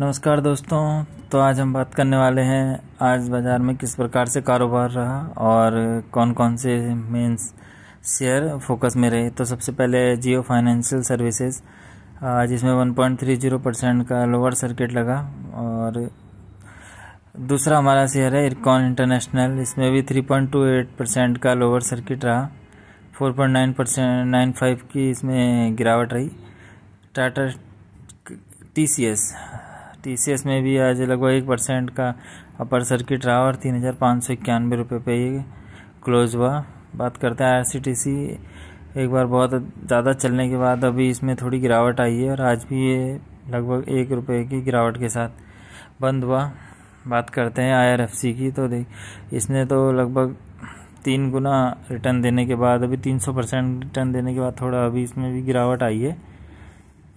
नमस्कार दोस्तों तो आज हम बात करने वाले हैं आज बाज़ार में किस प्रकार से कारोबार रहा और कौन कौन से मेन शेयर फोकस में रहे तो सबसे पहले जियो फाइनेंशियल सर्विसेज जिसमें 1.30 परसेंट का लोअर सर्किट लगा और दूसरा हमारा शेयर है इरकॉन इंटरनेशनल इसमें भी 3.28 परसेंट का लोअर सर्किट रहा 4.9 परसेंट नाइन की इसमें गिरावट रही Tata T C S TCS में भी आज लगभग एक परसेंट का अपर सर्किट रहा और तीन हज़ार पाँच सौ इक्यानवे रुपये पे ही क्लोज हुआ बात करते हैं आईआरसीटीसी एक बार बहुत ज़्यादा चलने के बाद अभी इसमें थोड़ी गिरावट आई है और आज भी ये लगभग एक रुपये की गिरावट के साथ बंद हुआ बात करते हैं आई की तो देख इसने तो लगभग तीन गुना रिटर्न देने के बाद अभी तीन सौ परसेंट रिटर्न देने के बाद थोड़ा अभी इसमें भी गिरावट आई है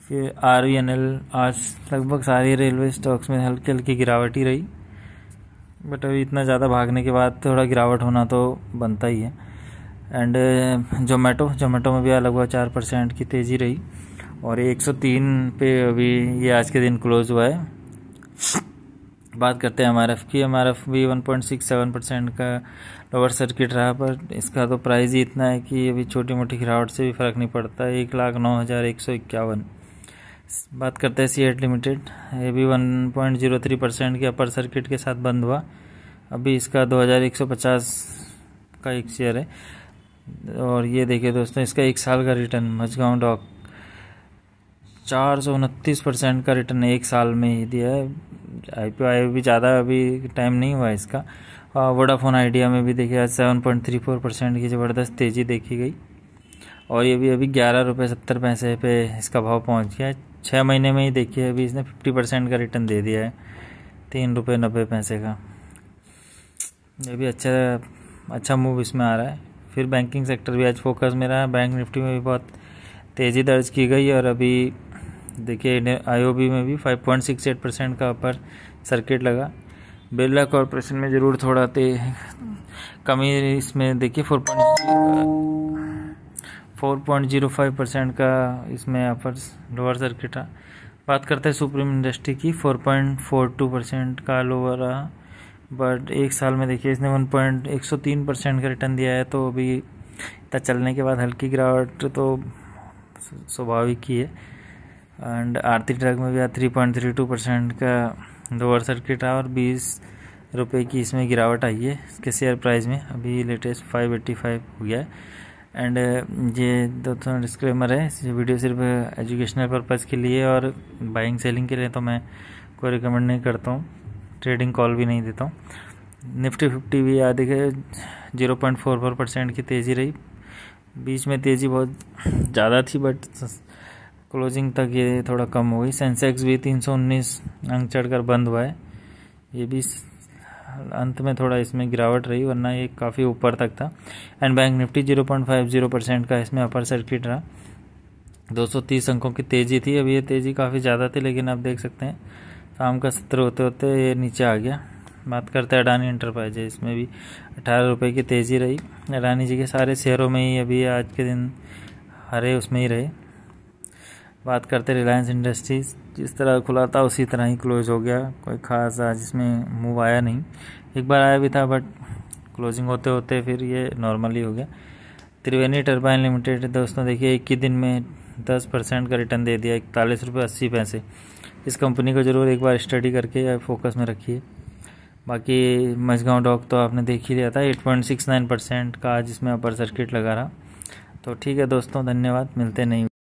कि आर एन एल आज लगभग सारे रेलवे स्टॉक्स में हल्की हल्की गिरावट ही रही बट अभी इतना ज़्यादा भागने के बाद थोड़ा गिरावट होना तो बनता ही है एंड जोमेटो जोमेटो में भी लगभग चार परसेंट की तेज़ी रही और 103 पे अभी ये आज के दिन क्लोज हुआ है बात करते हैं एम की एम भी 1.67 परसेंट का लोअर सर्किट रहा पर इसका तो प्राइस ही इतना है कि अभी छोटी मोटी गिरावट से भी फ़र्क नहीं पड़ता एक लाख नौ हज़ार एक सौ इक्यावन बात करते हैं सी एट लिमिटेड ये भी one point zero three percent के अपर सर्किट के साथ बंद हुआ अभी इसका दो हज़ार एक सौ पचास का एक शेयर है और ये देखिए दोस्तों इसका एक साल का रिटर्न मझगांव डॉक चार सौ उनतीस परसेंट का रिटर्न एक साल में ही दिया है आई पी आई भी ज़्यादा अभी टाइम नहीं हुआ इसका वोडाफोन आइडिया में भी देखिए आज seven point three four percent की ज़बरदस्त तेज़ी देखी गई और ये भी अभी ग्यारह रुपये सत्तर पैसे पे इसका भाव पहुंच गया छः महीने में ही देखिए अभी इसने फिफ्टी परसेंट का रिटर्न दे दिया है तीन रुपये नब्बे पैसे का ये भी अच्छा अच्छा मूव इसमें आ रहा है फिर बैंकिंग सेक्टर भी आज फोकस में रहा है बैंक निफ्टी में भी बहुत तेज़ी दर्ज की गई और अभी देखिए आईओबी में भी एट परसेंट का अपर सर्किट लगा बिरला कॉरपोरेशन में ज़रूर थोड़ा ते कमी इसमें देखिए फोर पॉइंट 4.05 परसेंट का इसमें अपर लोअर सर्किट रहा बात करते हैं सुप्रीम इंडस्ट्री की 4.42 परसेंट का लोअर रहा बट एक साल में देखिए इसने 1.103 परसेंट का रिटर्न दिया है तो अभी इतना चलने के बाद हल्की गिरावट तो स्वाभाविक ही है एंड आरती ट्रक में भी three point three two percent का लोअर सर्किट रहा और बीस रुपये की इसमें गिरावट आई है इसके शेयर प्राइस में अभी लेटेस्ट फाइव एट्टी फाइव हो गया है एंड uh, ये दोस्तों डिस्क्लेमर है ये वीडियो सिर्फ एजुकेशनल पर्पज़ के लिए और बाइंग सेलिंग के लिए तो मैं कोई रिकमेंड नहीं करता हूँ ट्रेडिंग कॉल भी नहीं देता हूँ निफ्टी फिफ्टी भी याद है zero point four four percent की तेज़ी रही बीच में तेज़ी बहुत ज़्यादा थी बट क्लोजिंग तक ये थोड़ा कम हो गई सेंसेक्स भी तीन सौ उन्नीस अंक कर बंद हुआ है ये भी अंत में थोड़ा इसमें गिरावट रही वरना ये काफ़ी ऊपर तक था and bank Nifty zero point five zero percent का इसमें अपर सर्किट रहा दो सौ तीस अंकों की तेज़ी थी अभी ये तेज़ी काफ़ी ज़्यादा थी लेकिन आप देख सकते हैं शाम का सत्र होते होते ये नीचे आ गया बात करते हैं अडानी इंटरप्राइज इसमें भी अठारह रुपये की तेज़ी रही अडानी जी के सारे शेयरों में ही अभी आज के दिन हरे उसमें ही रहे बात करते रिलायंस इंडस्ट्रीज़ जिस तरह खुला था उसी तरह ही क्लोज हो गया कोई ख़ास जिसमें मूव आया नहीं एक बार आया भी था बट क्लोजिंग होते होते फिर ये नॉर्मली हो गया त्रिवेणी टर्बाइन लिमिटेड दोस्तों देखिए एक ही दिन में दस परसेंट का रिटर्न दे दिया इकतालीस रुपये अस्सी पैसे इस कंपनी को ज़रूर एक बार स्टडी करके या फोकस में रखिए बाकी मझगांव डॉक तो आपने देख ही लिया था eight point six nine percent का जिसमें अपर सर्किट लगा रहा तो ठीक है दोस्तों धन्यवाद मिलते नहीं